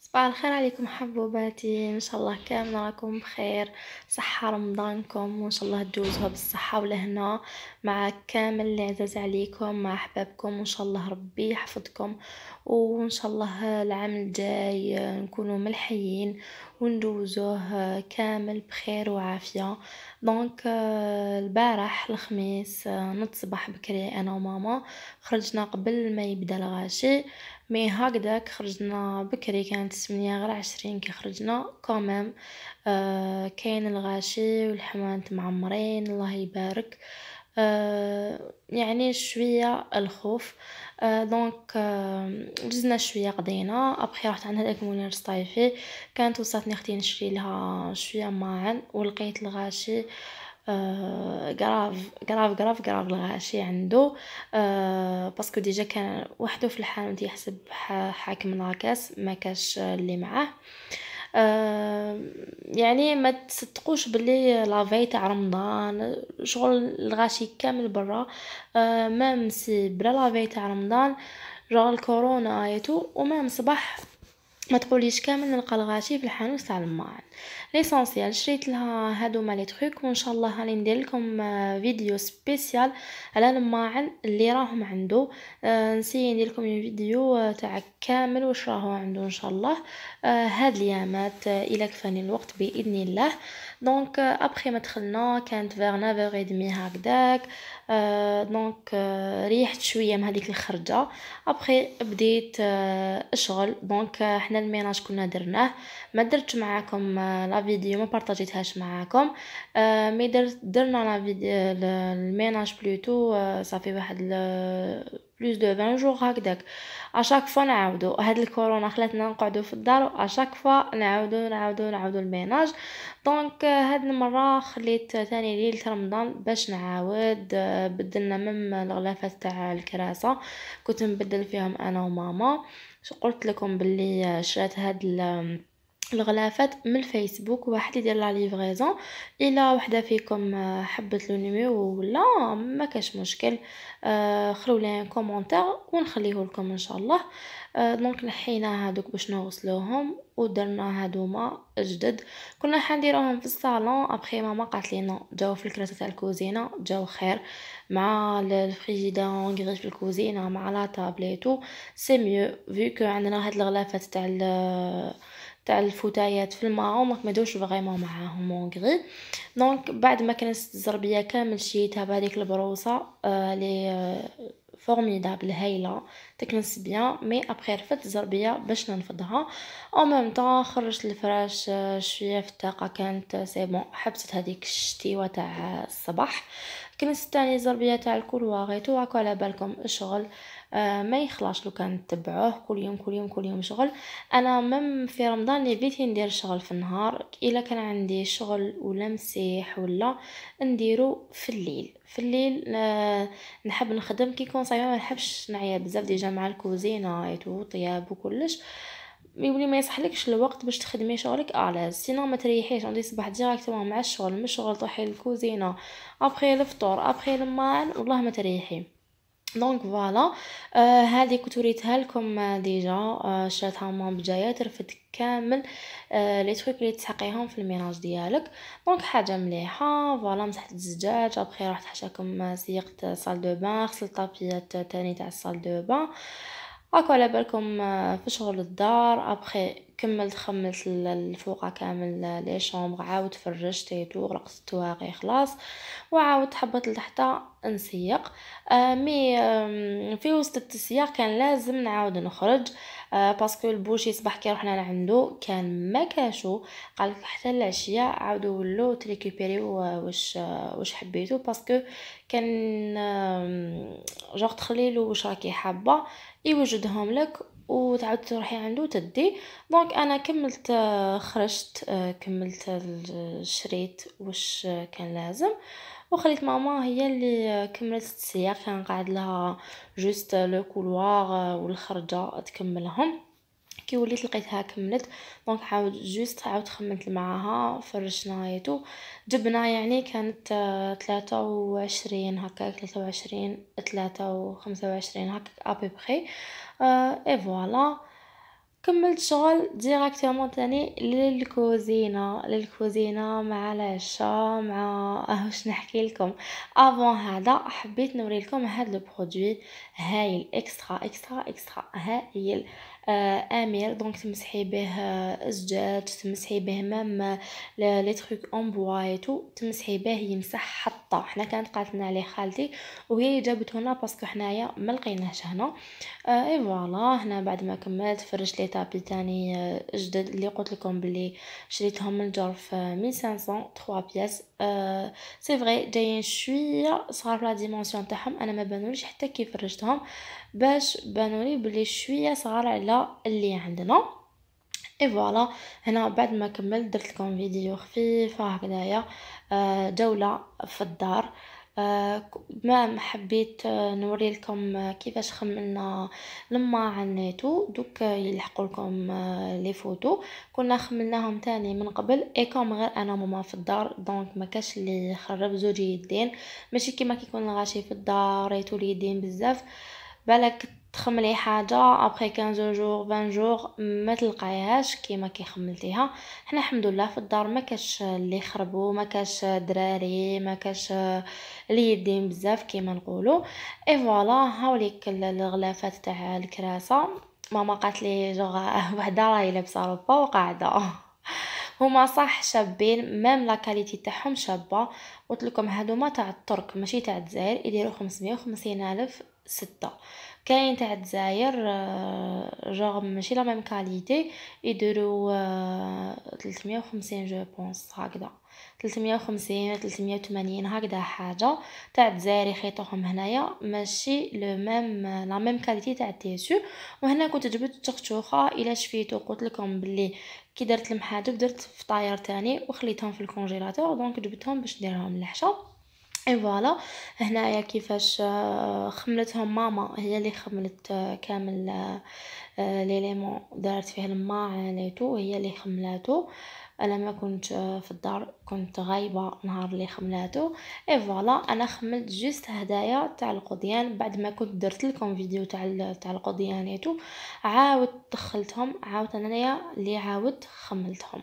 صباح الخير عليكم حبوباتي ان شاء الله كامل راكم بخير صحه رمضانكم وان شاء الله تجوزوها بالصحه ولهنا مع كامل اللي عزاز عليكم مع احبابكم وان شاء الله ربي يحفظكم وان شاء الله العام الجاي نكونوا ملحيين وندوزوه كامل بخير وعافيه دونك البارح الخميس نتصبح بكري انا وماما خرجنا قبل ما يبدا الغاشي مي هكذاك خرجنا بكري كانت سمنية غير عشرين كي خرجنا كومام آه كاين الغاشي والحمانت معمرين الله يبارك آه يعني شوية الخوف آه دونك آه جزنا شوية قضينا ابخي رحت عند هذاك مونير صطايفي كانت وصلتني اختي نشري لها شوية ماعن ولقيت الغاشي آه كراف آه، كراف كراف كراف الغاشي عنده آه، باسكو ديجا كان وحده في الحانوت دي يحسب حاكم لاكاس ما كاش اللي معاه آه، يعني ما تصدقوش باللي لافي تاع رمضان شغل الغاشي كامل برا ما مام بلا لافي تاع رمضان جوغ الكورونا ايتو ومام صباح ما تقوليش كامل نلقى الغاشي في الحانوت تاع الماعن ليسونسيال شريت لها هادو مالي تروك وان شاء الله راني ندير لكم آه, فيديو سبيسيال على الماعن اللي راهم عنده أه نسي ندير لكم فيديو آه, تاع كامل واش راهو عنده ان شاء الله آه, هاد ليامات الى كفاني الوقت باذن الله دونك ابخي ما دخلنا كانت فيغ 9 هكداك دونك euh, euh, ريحت شويه من هذيك الخرجه ابخي بديت آه، اشغل دونك آه، حنا الميناج كنا درناه ما درتش معاكم آه، لا فيديو ما بارطاجيتهاش معاكم مي درت درنا لا فيديو الميناج بلوتو صافي واحد بلوس دو 20 جور هكداك اشاك فوا نعاودو هاد الكورونا خلاتنا نقعدو في الدار اشاك فوا نعاودو نعاودو نعاودو الميناج دونك هاد المره خليت ثاني ليله رمضان باش نعاود بدلنا مم الغلافات تاع الكراسة كنت نبدل فيهم انا وماما قلت لكم باللي شرات هاد الغلافات من الفيسبوك واحد يدير لا ليفريزون الا وحده فيكم حبت لو نيميرو ولا ما كاش مشكل آه، خلوا لي كومونتير ونخليه لكم ان شاء الله آه، دونك نحينا هادوك باش نغسلوهم ودرنا هادوما جدد كنا حنديروهم في الصالون ابخي ماما قالت لينا جاو في الكراسه تاع الكوزينه جاو خير مع الفريجيدون غير في الكوزينه مع لا طابليتو سي ميو فيو كو عندنا هاد الغلافات تاع تاع الفتايات في الماء وما كمدوش فريمون معاهم غري دونك بعد ما كنست الزربيه كامل شيتها بهذيك البروسه آه لي آه فورميدابل هايله تكنس بيان مي ابخي رفدت الزربيه باش ننفضها او ميم طون خرجت الفراش شويه في الطاقه كانت سي بون حبست هذيك الشتيوه تاع الصباح كنست تاني الزربيه تاع الكولواغي تو على بالكم الشغل آه، ما يخلاش لو كان نتبعوه كل يوم كل يوم كل يوم شغل انا مم في رمضان لي بيتي ندير شغل في النهار الا كان عندي شغل ولا مسيح ولا نديرو في الليل في الليل آه، نحب نخدم كي يكون صايمه ما نحبش نعيا بزاف ديجا مع الكوزينه وطياب طياب وكلش يولي ما يصحلكش الوقت باش تخدمي شغلك الاز آه، سينو ما تريحيش عندي صباح ديريكتومون مع الشغل من الشغل تروحي للكوزينه ابخي الفطور ابخي المال والله ما تريحي دونك فوالا euh, هذه كنت وريتها لكم آه، ديجا آه، شريتها مام بجايه ترفد كامل آه، لي تروك لي تسحقيهم في الميناج ديالك دونك حاجه مليحه فوالا مسحت الزجاج ابخي رحت حشاكم سيقت صال دو بان غسلت طابيات تاني تاع صال دو بان هاكو على بالكم آه، في شغل الدار ابخي كملت خملت الفوقه كامل آه، لي شومبغ عاود فرشت ايتو غلقتوها غي خلاص وعاود حبيت لتحت نسيق آه، مي في وسط التسياق كان لازم نعاود نخرج باسكو البوشي صباح كي رحنا لعندو كان ما كاشو قال حتى العشيه عاودوا ولو تريكوبيري آه، واش آه، واش حبيتو باسكو كان جوغ تخلي له واش راكي حابه يوجدهم لك وتعاود تروحي عنده تدي دونك انا كملت آه، خرجت كملت شريت واش كان لازم وخليت ماما هي اللي كملت السياق كان قاعد لها جوست لو كولوار آه، والخرجه تكملهم كي وليت لقيتها كملت دونك عاود جوست عاود خمنت معاها فرشنا هيتو جبنا يعني كانت 23 هكا 23 ثلاثة و ثلاثة وخمسة وعشرين هكاك ابي بخي اي فوالا كملت شغل ديراكتومون تاني للكوزينه للكوزينه مع العشاء مع آه، واش نحكي لكم افون هذا حبيت نوري لكم لو برودوي هايل اكسترا اكسترا اكسترا هايل آه، امير دونك تمسحي به الزجاج تمسحي به مام لي تروك اون بوا تو تمسحي به يمسح حطه حنا كانت قالتنا عليه خالتي وهي اللي جابته هنا باسكو حنايا ما لقيناهش هنا آه، اي فوالا هنا بعد ما كملت فرشت لي طابل تاني آه، جدد اللي قلت لكم بلي شريتهم من جرف 1500 3 بياس سي فري جايين شويه صغار لا ديمونسيون تاعهم انا ما بانوليش حتى كي فرشتهم باش بانولي بلي شويه صغار على اللي عندنا اي فوالا هنا بعد ما كملت درت لكم فيديو خفيفه هكذايا آه، جوله في الدار آه، ما حبيت آه، نوري لكم كيفاش خملنا لما عنيتو دوك يلحقوا لكم لي فوتو كنا خملناهم تاني من قبل اي كوم غير انا ماما في الدار دونك ما كاش اللي يخرب زوج يدين ماشي كيما كيكون الغاشي في الدار يتولي يدين بزاف بالك تخملي حاجه أبخي 15 جور 20 جور ما تلقايهاش كيما كي خملتيها حنا الحمد لله في الدار ما كاش اللي خربو ما كاش دراري ما كاش اليدين بزاف كيما نقولو اي فوالا هاوليك الغلافات تاع الكراسه ماما قالت لي جوغ وحده راهي لابسه روبا وقاعده هما صح شابين مام لا كاليتي تاعهم شابه قلت لكم هادو ما تاع الترك ماشي تاع الجزائر يديروا 550 الف سته كاين تاع الجزائر جوغ ماشي لا ميم كاليتي يديروا 350 جو بونس هكذا 350 380 هكذا حاجه تاع الجزائر يخيطوهم هنايا ماشي لو ميم لا ميم كاليتي تاع التيسو وهنا كنت جبت التختوخه الا شفيتو قلت لكم بلي كي درت المحاجب درت في طاير تاني وخليتهم في الكونجيلاتور دونك جبتهم باش نديرهم للحشا اي فوالا هنايا كيفاش آه، خملتهم ماما هي اللي خملت آه، كامل آه، ليمون دارت فيه الماعن تو هي اللي خملاتو انا ما كنت في الدار كنت غايبه نهار اللي خملاتو اي فوالا انا خملت جست هدايا تاع القضيان بعد ما كنت درت لكم فيديو تاع تاع القضيان تو عاود دخلتهم عاود انايا اللي عاود خملتهم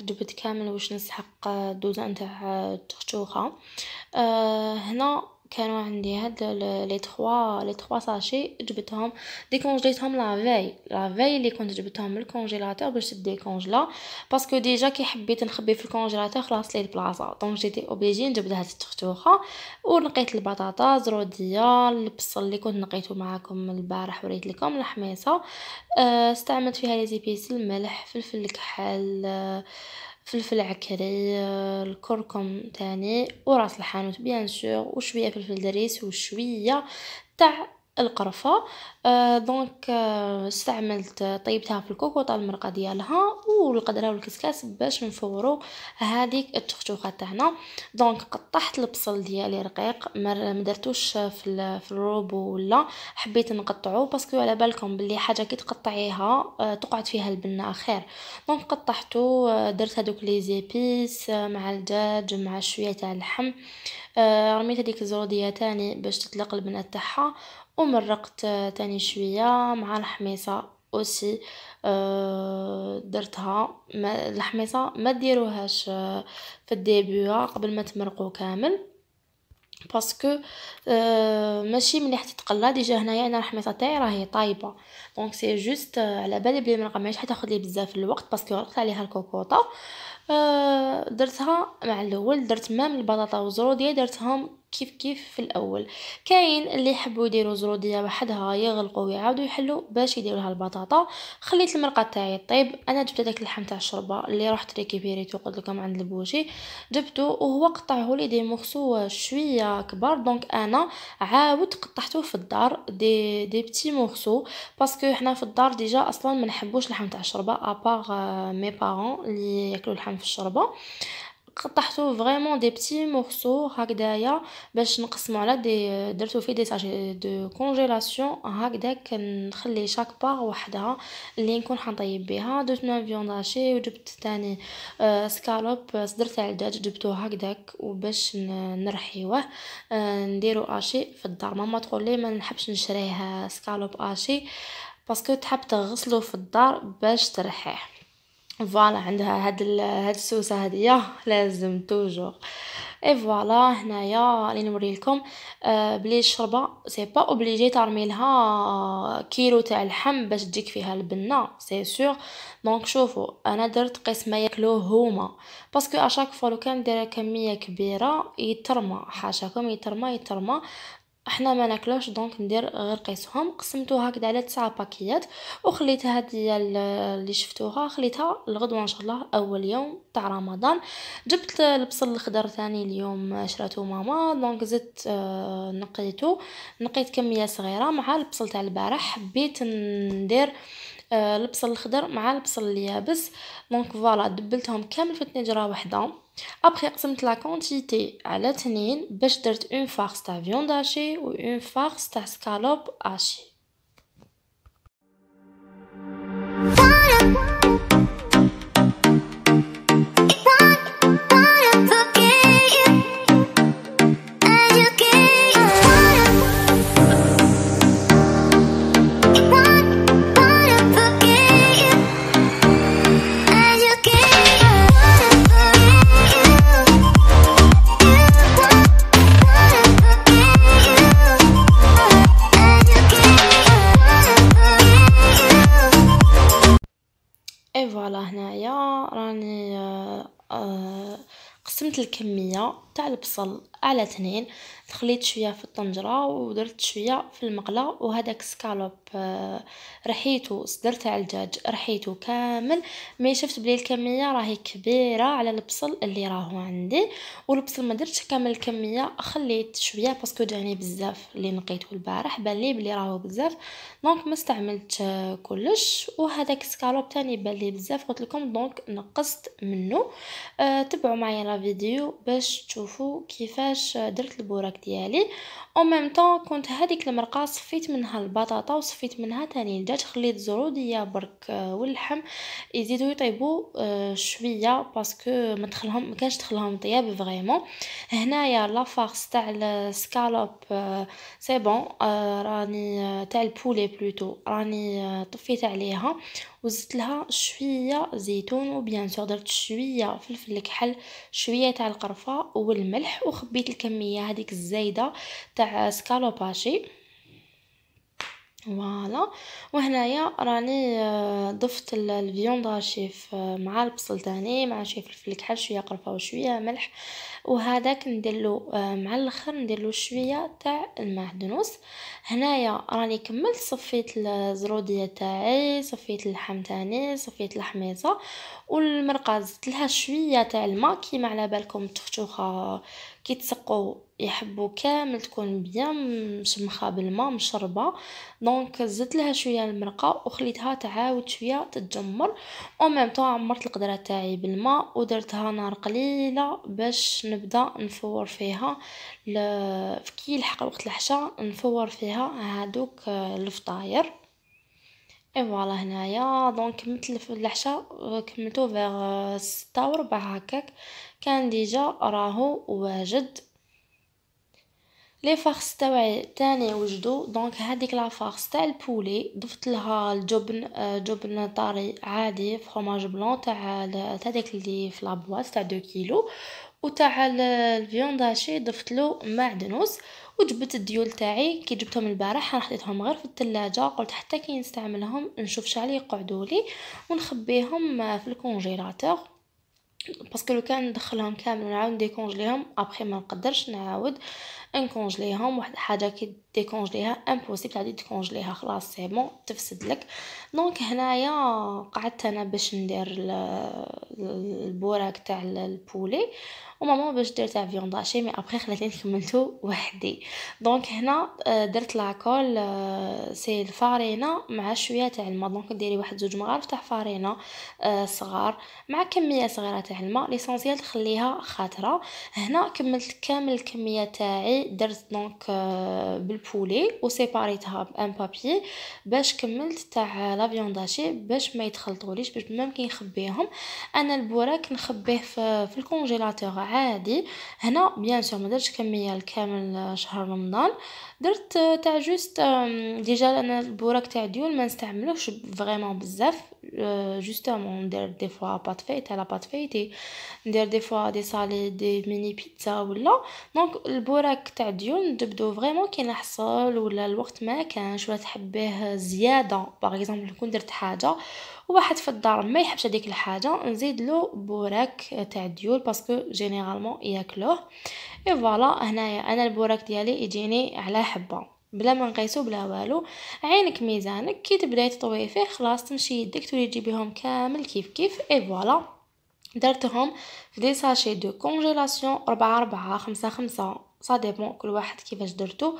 دونك جبت كامل واش نسحق دوزان تاع تختوخه أه هنا كانوا عندي هاد لي تخوا لي تخوا ساشي جبتهم ديكونجليتهم لا لافاي لا اللي كنت جبتهم من الكونجيلاتور باش كونجلا باسكو ديجا كي حبيت نخبي في الكونجيلاتور خلاص لي البلاصه دونك جيتي اوبليجي نجبد هاد التختوخه ونقيت البطاطا زروديه البصل اللي كنت نقيته معاكم البارح وريت لكم الحميصه آه، استعملت فيها لي زيبيس الملح فلفل الكحل آه، فلفل عكري آه، الكركم تاني وراس الحانوت بيان سور وشويه فلفل دريس وشويه تاع القرفة دونك آه، آه، استعملت طيبتها في الكوكوطة المرقة ديالها والقدرة والكسكاس باش نفورو هذيك التختوخه تاعنا دونك قطعت البصل ديالي رقيق ما درتوش في في الروبو ولا حبيت نقطعو باسكو على بالكم بلي حاجه كي تقطعيها آه، تقعد فيها البنه خير دونك قطعتو درت هذوك لي زيبيس مع الدجاج مع شويه تاع اللحم رميت هذيك الزروديه تاني باش تطلق البنه تاعها ومرقت آه، تاني شوية مع الحميصة اوسي آه، درتها ما الحميصه ما ديروهاش آه، في الديبيو قبل ما تمرقو كامل باسكو ماشي مليح تتقلى ديجا هنايا انا الحميصه تاعي راهي طايبه دونك سي جوست على بالي بلي المرقه ماهيش حتاخد لي بزاف الوقت باسكو غلقت عليها الكوكوطه درتها مع الاول درت مام البطاطا ديالي درتهم كيف كيف في الاول كاين اللي يحبوا يديروا زروديه وحدها يغلقوا ويعاودوا يحلوا باش يديروا لها البطاطا خليت المرقه تاعي طيب انا جبت داك اللحم تاع الشوربه اللي رحت ريكيبيريتو قلت لكم عند البوشي جبته وهو قطعه لي دي مورسو شويه كبار دونك انا عاود قطعته في الدار دي دي بتي مورسو باسكو حنا في الدار ديجا اصلا ما نحبوش لحم تاع الشوربه ابار مي بارون اللي ياكلوا لحم في الشوربه قطعتو فريمون دي بتي مورسو هكدايا باش نقسمو على دي درتو فيه دي ساجي دو كونجيلاسيون هكدا كنخلي شاك باغ وحدها اللي نكون حنطيب بها دوت نوع فيون داشي وجبت تاني آه، سكالوب صدرت على الدجاج جبتو هكداك وباش نرحيوه آه، نديرو اشي في الدار ماما تقول لي ما نحبش نشريها سكالوب اشي باسكو تحب تغسلو في الدار باش ترحيه فوالا عندها هاد هاد السوسه هاديه لازم توجور اي فوالا هنايا راني نوري لكم آه، بلي الشربه سي با اوبليجي ترمي لها كيلو تاع اللحم باش تجيك فيها البنه سي سور دونك شوفوا انا درت قسم ما ياكلوه هما باسكو اشاك فوا لو كان دايره كميه كبيره يترمى حاشاكم يترمى يترمى احنا ما ناكلوش دونك ندير غير قيسهم قسمتو هكذا على تسعة باكيات وخليت هذه اللي شفتوها خليتها الغدوه ان شاء الله اول يوم تاع رمضان جبت البصل الخضر ثاني اليوم آه، شراته ماما دونك زدت اه نقيته نقيت كميه صغيره مع البصل تاع البارح حبيت ندير البصل آه، الخضر مع البصل اليابس دونك فوالا دبلتهم كامل في طنجره واحده Après, قسمت la quantité à على اتنين باش درت une farce de viande hachée ou une farce de scalope hachée. اي فوالا هنايا راني آه، آه، قسمت الكمية تاع البصل على اثنين خليت شويه في الطنجره ودرت شويه في المقله وهذاك سكالوب آه، رحيته صدرته على الدجاج رحيته كامل مي شفت بلي الكميه راهي كبيره على البصل اللي راهو عندي والبصل ما درتش كامل الكميه خليت شويه باسكو جاني بزاف اللي نقيته البارح بان لي بلي راهو بزاف دونك ما استعملت كلش وهذاك سكالوب تاني بان لي بزاف قلت لكم دونك نقصت منه أه تبعوا معايا لا فيديو باش تشوفوا تشوفوا كيفاش درت البوراك ديالي او ميم طون كنت هذيك المرقه صفيت منها البطاطا وصفيت منها تاني الدجاج خليت زروديه برك آه، واللحم يزيدوا يطيبوا آه، شويه باسكو ما دخلهم ما كانش دخلهم طياب فريمون هنايا لا فارس تاع السكالوب سي بون راني آه، تاع البولي بلوتو راني طفيت عليها وزدت لها شويه زيتون وبيان سور درت شويه فلفل الكحل شويه تاع القرفه و والملح وخبيت الكميه هذيك الزايده تاع سكالوباشي فوالا وهنايا راني آه، ضفت الفيوند هاشيف آه، مع البصل تاني مع شويه فلفل كحل شويه قرفه وشويه ملح وهذاك نديرلو آه، مع الاخر نديرلو شويه تاع المعدنوس هنايا راني كملت صفيت الزروديه تاعي صفيت اللحم تاني صفيت الحميصه والمرقه زدت لها شويه تاع الماء كيما على بالكم تفتوخه كيتسقوا يحبوا كامل تكون بيان مشمخه بالماء مشربه دونك زدت لها شويه المرقه وخليتها تعاود شويه تتجمر او ميم طون عمرت القدره تاعي بالماء ودرتها نار قليله باش نبدا نفور فيها في كي يلحق وقت العشاء نفور فيها هادوك الفطاير اي فوالا هنايا دونك كملت في العشاء كملتو فيغ euh, ستة وربع هكاك كان ديجا راهو واجد لي فارس تاعي تاني وجدو دونك هذيك لا فارس تاع البولي ضفت لها الجبن euh, جبن طري عادي فرماج بلون تاع هذاك اللي في لابواس تاع 2 كيلو وتاع الفيون داشي ضفت له معدنوس وجبت الديول تاعي كي جبتهم البارح حطيتهم غير في التلاجة قلت حتى كي نستعملهم نشوف شحال يقعدوا لي ونخبيهم آه، في الكونجيلاتور باسكو لو كان ندخلهم كامل ونعاود ديكونجليهم ابخي ما نقدرش نعاود انكونجليهم واحد الحاجه كي ديكونجليها امبوسيبل عادي تكونجليها خلاص سي بون تفسد لك دونك هنايا قعدت انا باش ندير البوراك تاع البولي وماما باش دير تاع فيون داشي مي ابخي خلاتني كملتو وحدي دونك هنا آه، درت لاكول آه، سي الفارينه مع شويه تاع الماء دونك ديري واحد زوج مغارف تاع فارينه آه، صغار مع كميه صغيره تاع الماء ليسونسيال تخليها خاطره هنا كملت كامل الكميه تاعي درت دونك بالبولي وسيباريتها بان بابي باش كملت تاع لا فيونداشي باش ما يتخلطوليش باش ممكن نخبيهم انا البوراك نخبيه في, في الكونجيلاتور عادي هنا بيان سور ما درتش كميه الكامل شهر رمضان درت تاع جوست ديجا انا البوراك تاع ديول ما نستعملوش فريمون بزاف آه، جوستومون ندير دي فوا بات فيت على بات فيتي ندير دي فوا دي سالي دي ميني بيتزا ولا دونك البوراك الوقت تاع ديون تبدو فريمون كي نحصل ولا الوقت ما كانش ولا تحبيه زياده باغ اكزومبل نكون درت حاجه وواحد في الدار ما يحبش هذيك الحاجه نزيد له بوراك تاع الديول باسكو جينيرالمون ياكلوه اي فوالا هنايا انا البوراك ديالي يجيني على حبه بلا ما نقيسو بلا والو عينك ميزانك كي تبداي تطوي فيه خلاص تمشي يدك تولي تجيبيهم كامل كيف كيف اي فوالا درتهم في دي ساشي دو كونجيلاسيون ربعة ربعة خمسة خمسة سا ديبون كل واحد كيفاش درتو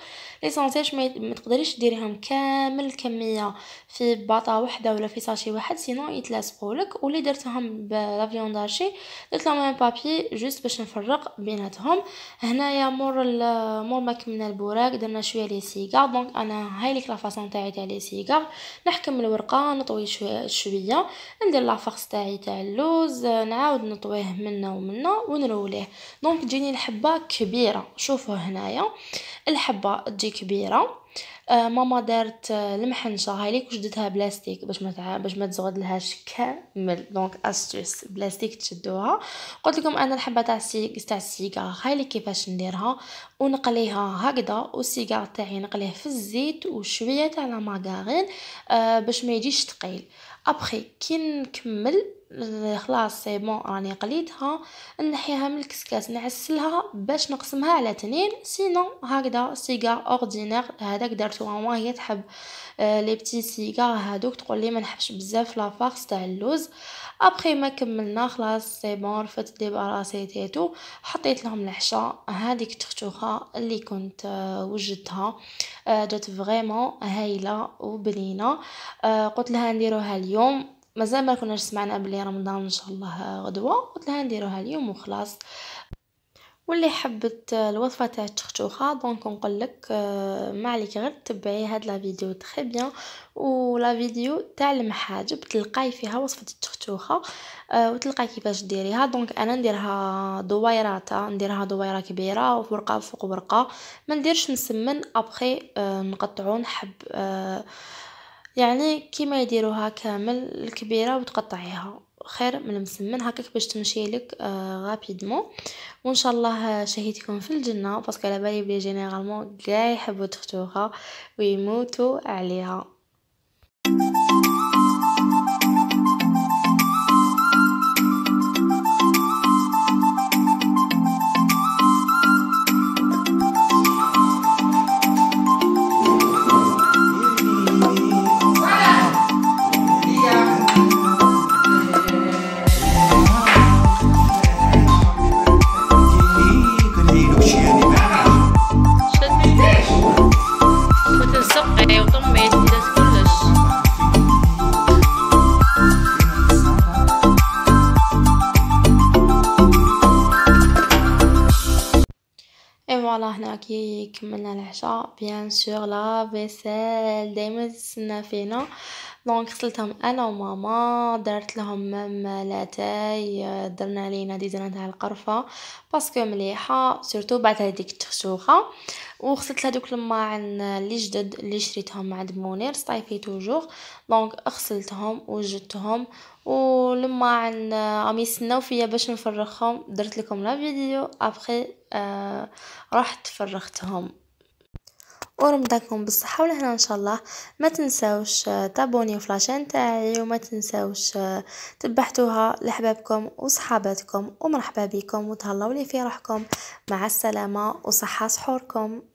ليسونسيال ما تقدريش ديريهم كامل كميه في باطا وحده ولا في ساشي واحد سينو يتلاصقولك واللي درتهم بلافيون داشي درت لهم ان بابي جوست باش نفرق بيناتهم هنايا مور مور ما كملنا البوراك درنا شويه لي سيغار دونك انا هاي ليك لا فاصون تاعي تاع لي سيغار نحكم الورقه نطوي شويه شويه ندير لا فارس تاعي تاع اللوز نعاود نطويه منا ومنا ونروليه دونك تجيني الحبه كبيره شوفوا هنايا الحبه تجي كبيره آه ماما دارت المحنشه آه، هاي ليك وجدتها بلاستيك باش ما باش ما تزغد لهاش كامل دونك استوس بلاستيك تشدوها قلت لكم انا الحبه تاع السيك تاع السيجار هاي لي كيفاش نديرها ونقليها هكذا والسيكار تاعي نقليه في الزيت وشويه تاع لا ماغارين آه باش ما يجيش ثقيل ابخي كي نكمل خلاص سي بون راني قليتها نحيها من الكسكاس نعسلها باش نقسمها على تنين سينو هكذا سيغا اوردينير هذاك درتو ماما هي تحب آه، لي بتي سيغا هادوك تقول لي ما نحبش بزاف فارس تاع اللوز ابخي ما كملنا خلاص سي بون رفدت ديباراسي تيتو حطيت لهم العشاء هذيك التختوخه اللي كنت آه، وجدتها جات آه، فريمون هايله وبنينه قلت لها نديروها اليوم مازال ما كناش سمعنا بلي رمضان ان شاء الله غدوه قلت لها نديروها اليوم وخلاص واللي حبت الوصفه تاع التختوخه دونك نقول لك آه، ما عليك غير تبعي هاد لا فيديو تري بيان ولا فيديو تاع المحاجب تلقاي فيها وصفه التختوخه آه، وتلقاي كيفاش ديريها دونك انا نديرها دويرات نديرها دويره كبيره وورقه فوق ورقه ما نديرش مسمن ابخي آه، نقطعو نحب يعني كيما يديروها كامل الكبيره وتقطعيها خير من المسمن هكاك باش تمشي لك آه غابيدمون وان شاء الله شهيتكم في الجنه باسكو على بالي بلي جينيرالمون كاع يحبوا تختوها ويموتوا عليها كملنا العشاء بيان سور لا فيسيل دايما تستنى فينا دونك غسلتهم انا وماما درت لهم مام لاتاي درنا لينا ديزنا تاع القرفه باسكو مليحه سورتو بعد هذيك التخشوخه وغسلت هذوك الماعن اللي جدد اللي شريتهم عند مونير سطايفي توجور دونك غسلتهم وجدتهم ولما عن عم يستناو فيا باش نفرغهم درت لكم لا فيديو ابخي آه، رحت فرغتهم ورمضانكم بالصحه والهنا ان شاء الله ما تنساوش آه، تابونيو في لاشين تاعي وما تنساوش آه، تبعتوها لحبابكم وصحاباتكم ومرحبا بكم وتهلاو لي في روحكم مع السلامه وصحه سحوركم